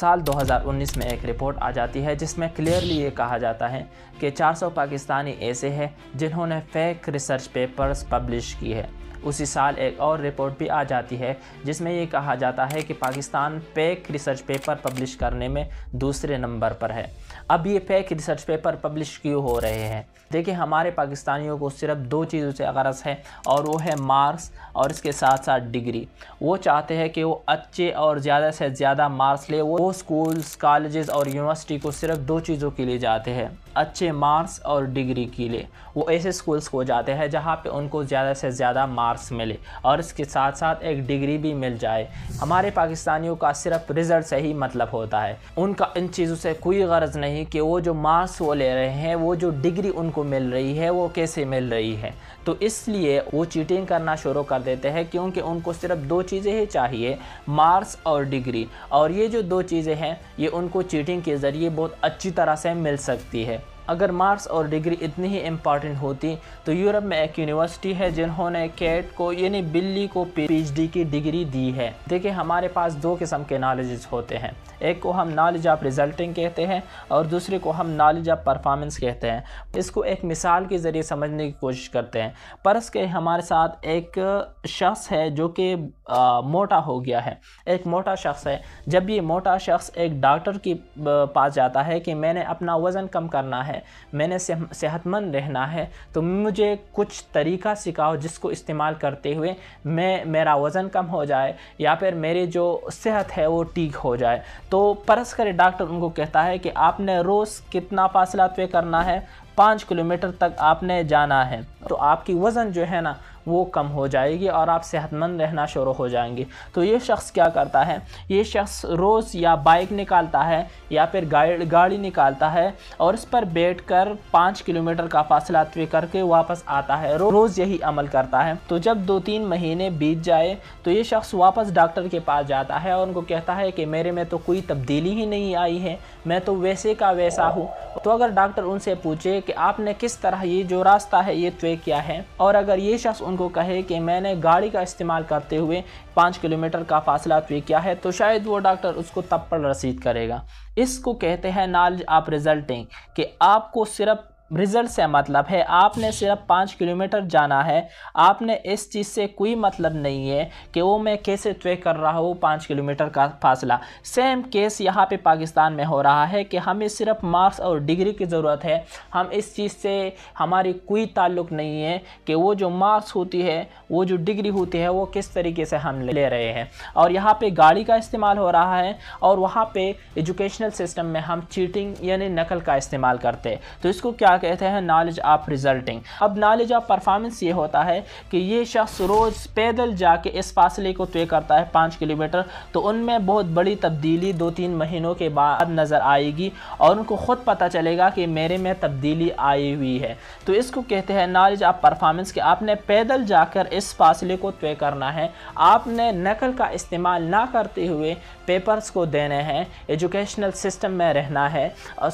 साल 2019 में एक रिपोर्ट आ जाती है जिसमें क्लियरली ये कहा जाता है कि 400 पाकिस्तानी ऐसे हैं जिन्होंने फेक रिसर्च पेपर्स पब्लिश की है उसी साल एक और रिपोर्ट भी आ जाती है जिसमें ये कहा जाता है कि पाकिस्तान पैक रिसर्च पेपर पब्लिश करने में दूसरे नंबर पर है अब ये पैक रिसर्च पेपर पब्लिश क्यों हो रहे हैं देखिए हमारे पाकिस्तानियों को सिर्फ दो चीज़ों से गरज है और वो है मार्क्स और इसके साथ साथ डिग्री वो चाहते हैं कि वो अच्छे और ज़्यादा से ज़्यादा मार्क्स ले वो स्कूल्स कॉलेजेस और यूनिवर्सिटी को सिर्फ दो चीज़ों के लिए जाते हैं अच्छे मार्क्स और डिग्री के लिए वो ऐसे स्कूल्स को जाते हैं जहाँ पर उनको ज़्यादा से ज़्यादा मार्क्स मार्क्स मिले और इसके साथ साथ एक डिग्री भी मिल जाए हमारे पाकिस्तानियों का सिर्फ रिज़ल्ट से ही मतलब होता है उनका इन चीज़ों से कोई गर्ज नहीं कि वो जो मार्क्स वो ले रहे हैं वो जो डिग्री उनको मिल रही है वो कैसे मिल रही है तो इसलिए वो चीटिंग करना शुरू कर देते हैं क्योंकि उनको सिर्फ दो चीज़ें ही चाहिए मार्क्स और डिग्री और ये जो दो चीज़ें हैं ये उनको चीटिंग के ज़रिए बहुत अच्छी तरह से मिल सकती है अगर मार्क्स और डिग्री इतनी ही इम्पॉर्टेंट होती तो यूरोप में एक यूनिवर्सिटी है जिन्होंने कैट को यानी बिल्ली को पीएचडी की डिग्री दी है देखिए हमारे पास दो किस्म के नॉलेजेस होते हैं एक को हम नॉलेज ऑफ रिजल्टिंग कहते हैं और दूसरे को हम नॉलेज ऑफ परफॉर्मेंस कहते हैं इसको एक मिसाल के ज़रिए समझने की कोशिश करते हैं परस के हमारे साथ एक शख्स है जो कि मोटा हो गया है एक मोटा शख्स है जब ये मोटा शख्स एक डॉक्टर के पास जाता है कि मैंने अपना वज़न कम करना है है मैंने सेहतमंद रहना है तो मुझे कुछ तरीका सिखाओ जिसको इस्तेमाल करते हुए मैं मेरा वज़न कम हो जाए या फिर मेरी जो सेहत है वो ठीक हो जाए तो परस कर डॉक्टर उनको कहता है कि आपने रोज़ कितना फासला तय करना है पाँच किलोमीटर तक आपने जाना है तो आपकी वज़न जो है ना वो कम हो जाएगी और आप सेहतमंद रहना शुरू हो जाएंगे तो ये शख्स क्या करता है ये शख्स रोज़ या बाइक निकालता है या फिर गाड़ी गाड़ी निकालता है और इस पर बैठ कर पाँच किलोमीटर का फासला तय करके वापस आता है रो, रोज़ यही अमल करता है तो जब दो तीन महीने बीत जाए तो ये शख्स वापस डॉक्टर के पास जाता है और उनको कहता है कि मेरे में तो कोई तब्दीली ही नहीं आई है मैं तो वैसे का वैसा हूँ तो अगर डॉक्टर उनसे पूछे कि आपने किस तरह ये जो रास्ता है ये तय किया है और अगर ये शख्स उन उनको कहे कि मैंने गाड़ी का इस्तेमाल करते हुए पाँच किलोमीटर का फासला तय किया है तो शायद वो डॉक्टर उसको तब पर रसीद करेगा इसको कहते हैं नॉलेज आप रिजल्टिंग कि आपको सिर्फ रिज़ल्ट से मतलब है आपने सिर्फ पाँच किलोमीटर जाना है आपने इस चीज़ से कोई मतलब नहीं है कि वो मैं कैसे तय कर रहा हूँ पाँच किलोमीटर का फासला सेम केस यहाँ पे पाकिस्तान में हो रहा है कि हमें सिर्फ मार्क्स और डिग्री की ज़रूरत है हम इस चीज़ से हमारी कोई ताल्लुक नहीं है कि वो जो मार्क्स होती है वो जो डिग्री होती है वो किस तरीके से हम ले रहे हैं और यहाँ पर गाड़ी का इस्तेमाल हो रहा है और वहाँ पर एजुकेशनल सिस्टम में हम चीटिंग यानी नकल का इस्तेमाल करते हैं तो इसको क्या कहते हैं नॉलेज ऑफ रिजल्टिंग अब नॉलेज ऑफ परफॉर्मेंस ये होता है कि ये शख्स रोज़ पैदल जाके इस फासले को तय करता है पाँच किलोमीटर तो उनमें बहुत बड़ी तब्दीली दो तीन महीनों के बाद नज़र आएगी और उनको ख़ुद पता चलेगा कि मेरे में तब्दीली आई हुई है तो इसको कहते हैं नॉलेज ऑफ परफॉर्मेंस कि आपने पैदल जाकर इस फासले को तय करना है आपने नकल का इस्तेमाल ना करते हुए पेपर्स को देने हैं एजुकेशनल सिस्टम में रहना है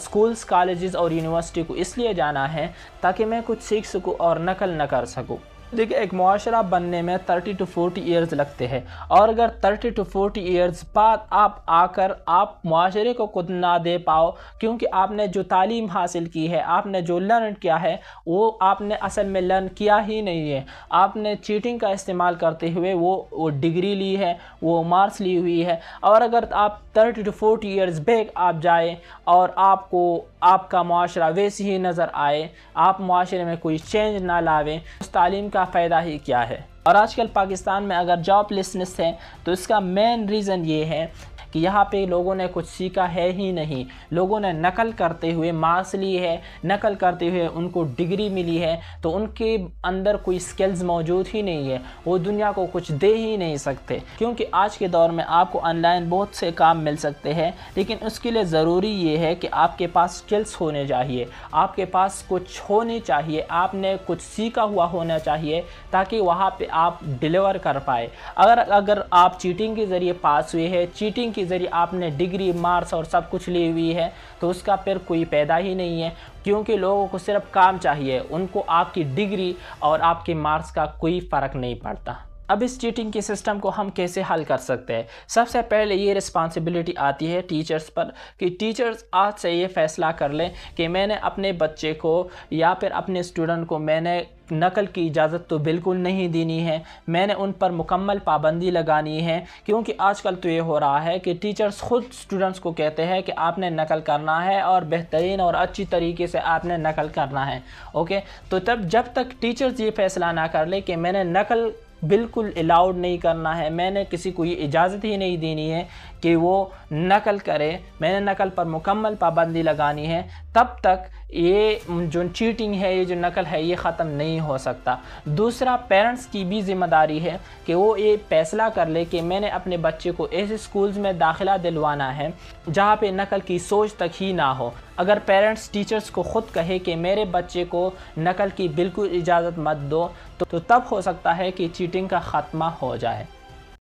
स्कूल्स कॉलेज़ और यूनिवर्सिटी को इसलिए जाना है ताकि मैं कुछ सीख सकूँ और नकल न कर सकूँ देखिए एक माशरा बनने में 30 टू 40 ईयर्स लगते हैं और अगर 30 टू 40 ईयर्स बाद आप आकर आप माशरे को खुद ना दे पाओ क्योंकि आपने जो तालीम हासिल की है आपने जो लर्न किया है वो आपने असल में लर्न किया ही नहीं है आपने चीटिंग का इस्तेमाल करते हुए वो वो डिग्री ली है वो मार्क्स ली हुई है और अगर आप thirty to forty years back आप जाएँ और आपको आपका माशरा वैसे ही नज़र आए आप माशरे में कोई चेंज ना लावें उस तालीम का का फ़ायदा ही क्या है और आजकल पाकिस्तान में अगर जॉब लेसनेस है तो इसका मेन रीज़न ये है कि यहाँ पे लोगों ने कुछ सीखा है ही नहीं लोगों ने नकल करते हुए मार्क्स ली है नकल करते हुए उनको डिग्री मिली है तो उनके अंदर कोई स्किल्स मौजूद ही नहीं है वो दुनिया को कुछ दे ही नहीं सकते क्योंकि आज के दौर में आपको ऑनलाइन बहुत से काम मिल सकते हैं लेकिन उसके लिए ज़रूरी ये है कि आपके पास स्किल्स होने चाहिए आपके पास कुछ होने चाहिए आपने कुछ सीखा हुआ होना चाहिए ताकि वहाँ पे आप डिलीवर कर पाए अगर अगर आप चीटिंग के ज़रिए पास हुए हैं चीटिंग के ज़रिए आपने डिग्री मार्क्स और सब कुछ ली हुई है तो उसका फिर कोई पैदा ही नहीं है क्योंकि लोगों को सिर्फ काम चाहिए उनको आपकी डिग्री और आपके मार्क्स का कोई फ़र्क नहीं पड़ता अब इस चीटिंग के सिस्टम को हम कैसे हल कर सकते हैं सबसे पहले ये रिस्पांसिबिलिटी आती है टीचर्स पर कि टीचर्स आज से ये फैसला कर लें कि मैंने अपने बच्चे को या फिर अपने स्टूडेंट को मैंने नकल की इजाज़त तो बिल्कुल नहीं देनी है मैंने उन पर मुकम्मल पाबंदी लगानी है क्योंकि आजकल तो ये हो रहा है कि टीचर्स ख़ुद स्टूडेंट्स को कहते हैं कि आपने नकल करना है और बेहतरीन और अच्छी तरीके से आपने नकल करना है ओके तो तब जब तक टीचर्स ये फैसला ना कर ले कि मैंने नकल बिल्कुल अलाउड नहीं करना है मैंने किसी को ये इजाज़त ही नहीं देनी है कि वो नकल करे मैंने नकल पर मुकम्मल पाबंदी लगानी है तब तक ये जो चीटिंग है ये जो नकल है ये ख़त्म नहीं हो सकता दूसरा पेरेंट्स की भी जिम्मेदारी है कि वो ये फैसला कर ले कि मैंने अपने बच्चे को ऐसे स्कूल्स में दाखिला दिलवाना है जहाँ पे नकल की सोच तक ही ना हो अगर पेरेंट्स टीचर्स को ख़ुद कहे कि मेरे बच्चे को नकल की बिल्कुल इजाज़त मत दो तो, तो तब हो सकता है कि चीटिंग का ख़ात्मा हो जाए